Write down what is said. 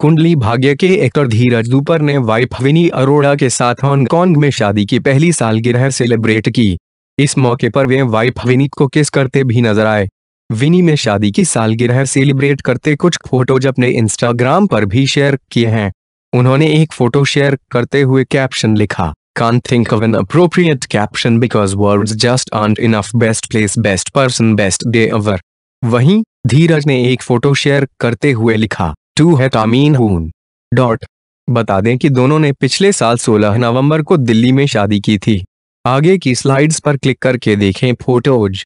कुंडली भाग्य के एक्टर धीरज दुपर ने वाइफ विनी अरोड़ा के साथ हांगकांग में शादी की पहली सालगिरह सेलिब्रेट की इस मौके पर वे वाइफ विनी को किस करते भी नजर आए विनी में शादी की सालगिरह सेलिब्रेट करते कुछ फोटोज अपने इंस्टाग्राम पर भी शेयर किए हैं उन्होंने एक फोटो शेयर करते हुए कैप्शन लिखा can't think of an appropriate caption because word just aren't enough best place best person best day ever वहीं धीरज ने एक फोटो शेयर करते हुए लिखा टू है कामीन हून डॉट बता दें कि दोनों ने पिछले साल 16 नवंबर को दिल्ली में शादी की थी आगे की स्लाइड्स पर क्लिक करके देखें फोटोज